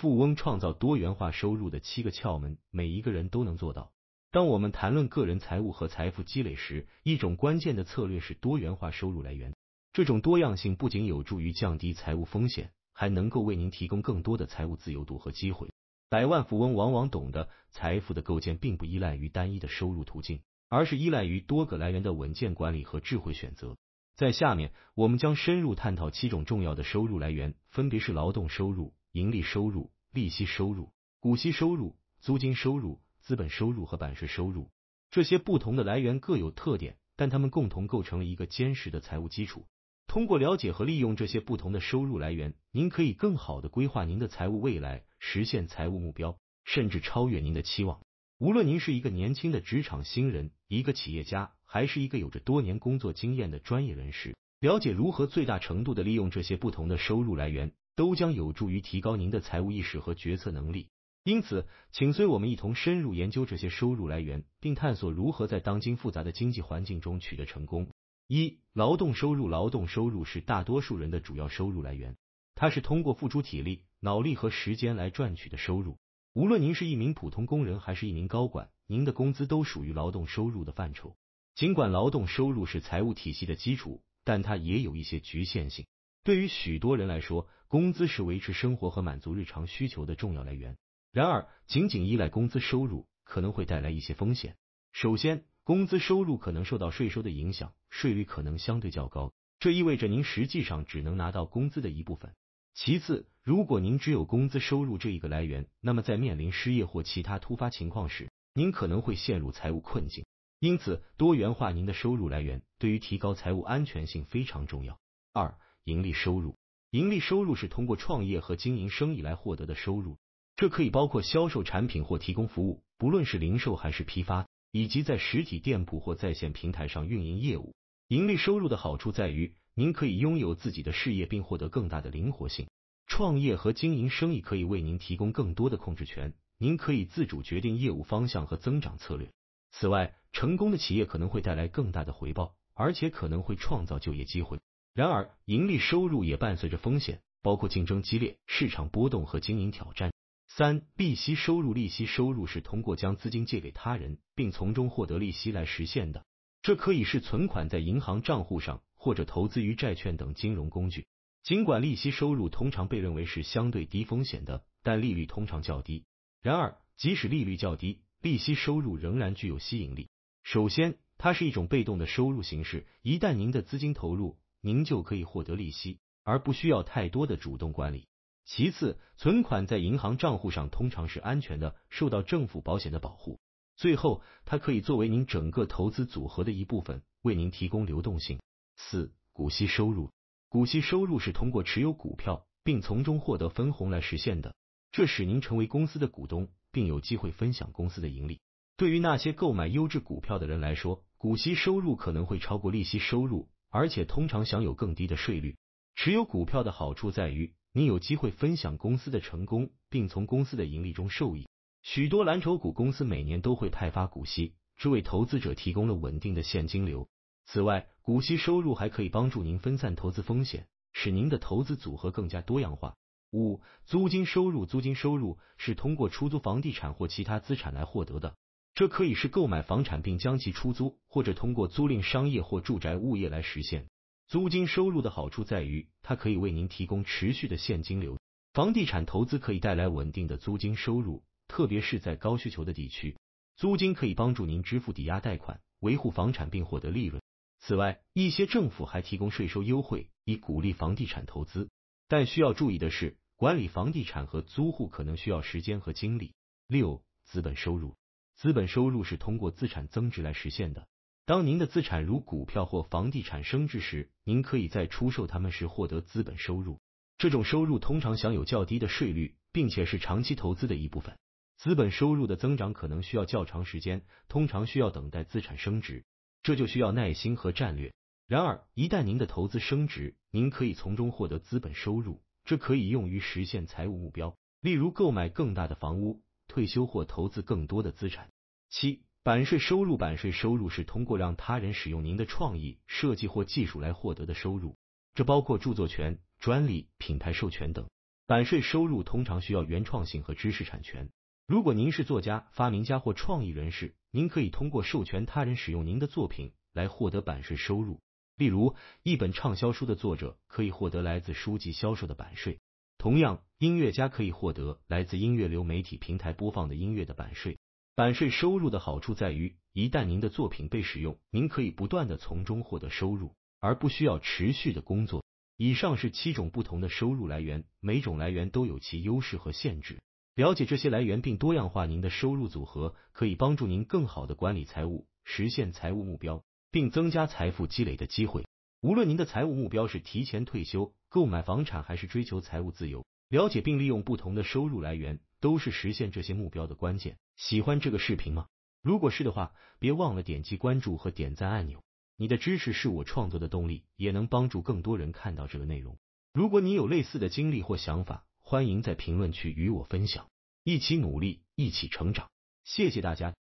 富翁创造多元化收入的七个窍门，每一个人都能做到。当我们谈论个人财务和财富积累时，一种关键的策略是多元化收入来源。这种多样性不仅有助于降低财务风险，还能够为您提供更多的财务自由度和机会。百万富翁往往懂得，财富的构建并不依赖于单一的收入途径，而是依赖于多个来源的稳健管理和智慧选择。在下面，我们将深入探讨七种重要的收入来源，分别是劳动收入。盈利收入、利息收入、股息收入、租金收入、资本收入和版税收入，这些不同的来源各有特点，但它们共同构成了一个坚实的财务基础。通过了解和利用这些不同的收入来源，您可以更好的规划您的财务未来，实现财务目标，甚至超越您的期望。无论您是一个年轻的职场新人、一个企业家，还是一个有着多年工作经验的专业人士，了解如何最大程度的利用这些不同的收入来源。都将有助于提高您的财务意识和决策能力。因此，请随我们一同深入研究这些收入来源，并探索如何在当今复杂的经济环境中取得成功。一、劳动收入。劳动收入是大多数人的主要收入来源，它是通过付出体力、脑力和时间来赚取的收入。无论您是一名普通工人还是一名高管，您的工资都属于劳动收入的范畴。尽管劳动收入是财务体系的基础，但它也有一些局限性。对于许多人来说，工资是维持生活和满足日常需求的重要来源。然而，仅仅依赖工资收入可能会带来一些风险。首先，工资收入可能受到税收的影响，税率可能相对较高，这意味着您实际上只能拿到工资的一部分。其次，如果您只有工资收入这一个来源，那么在面临失业或其他突发情况时，您可能会陷入财务困境。因此，多元化您的收入来源对于提高财务安全性非常重要。二盈利收入，盈利收入是通过创业和经营生意来获得的收入。这可以包括销售产品或提供服务，不论是零售还是批发，以及在实体店铺或在线平台上运营业务。盈利收入的好处在于，您可以拥有自己的事业并获得更大的灵活性。创业和经营生意可以为您提供更多的控制权，您可以自主决定业务方向和增长策略。此外，成功的企业可能会带来更大的回报，而且可能会创造就业机会。然而，盈利收入也伴随着风险，包括竞争激烈、市场波动和经营挑战。三、利息收入，利息收入是通过将资金借给他人，并从中获得利息来实现的。这可以是存款在银行账户上，或者投资于债券等金融工具。尽管利息收入通常被认为是相对低风险的，但利率通常较低。然而，即使利率较低，利息收入仍然具有吸引力。首先，它是一种被动的收入形式，一旦您的资金投入。您就可以获得利息，而不需要太多的主动管理。其次，存款在银行账户上通常是安全的，受到政府保险的保护。最后，它可以作为您整个投资组合的一部分，为您提供流动性。四、股息收入。股息收入是通过持有股票并从中获得分红来实现的，这使您成为公司的股东，并有机会分享公司的盈利。对于那些购买优质股票的人来说，股息收入可能会超过利息收入。而且通常享有更低的税率。持有股票的好处在于，你有机会分享公司的成功，并从公司的盈利中受益。许多蓝筹股公司每年都会派发股息，这为投资者提供了稳定的现金流。此外，股息收入还可以帮助您分散投资风险，使您的投资组合更加多样化。五、租金收入。租金收入是通过出租房地产或其他资产来获得的。这可以是购买房产并将其出租，或者通过租赁商业或住宅物业来实现租金收入。的好处在于，它可以为您提供持续的现金流。房地产投资可以带来稳定的租金收入，特别是在高需求的地区。租金可以帮助您支付抵押贷款、维护房产并获得利润。此外，一些政府还提供税收优惠以鼓励房地产投资。但需要注意的是，管理房地产和租户可能需要时间和精力。六、资本收入。资本收入是通过资产增值来实现的。当您的资产如股票或房地产升值时，您可以在出售它们时获得资本收入。这种收入通常享有较低的税率，并且是长期投资的一部分。资本收入的增长可能需要较长时间，通常需要等待资产升值，这就需要耐心和战略。然而，一旦您的投资升值，您可以从中获得资本收入，这可以用于实现财务目标，例如购买更大的房屋。退休或投资更多的资产。七版税收入，版税收入是通过让他人使用您的创意、设计或技术来获得的收入。这包括著作权、专利、品牌授权等。版税收入通常需要原创性和知识产权。如果您是作家、发明家或创意人士，您可以通过授权他人使用您的作品来获得版税收入。例如，一本畅销书的作者可以获得来自书籍销售的版税。同样。音乐家可以获得来自音乐流媒体平台播放的音乐的版税。版税收入的好处在于，一旦您的作品被使用，您可以不断的从中获得收入，而不需要持续的工作。以上是七种不同的收入来源，每种来源都有其优势和限制。了解这些来源并多样化您的收入组合，可以帮助您更好的管理财务，实现财务目标，并增加财富积累的机会。无论您的财务目标是提前退休、购买房产，还是追求财务自由。了解并利用不同的收入来源，都是实现这些目标的关键。喜欢这个视频吗？如果是的话，别忘了点击关注和点赞按钮。你的支持是我创作的动力，也能帮助更多人看到这个内容。如果你有类似的经历或想法，欢迎在评论区与我分享，一起努力，一起成长。谢谢大家！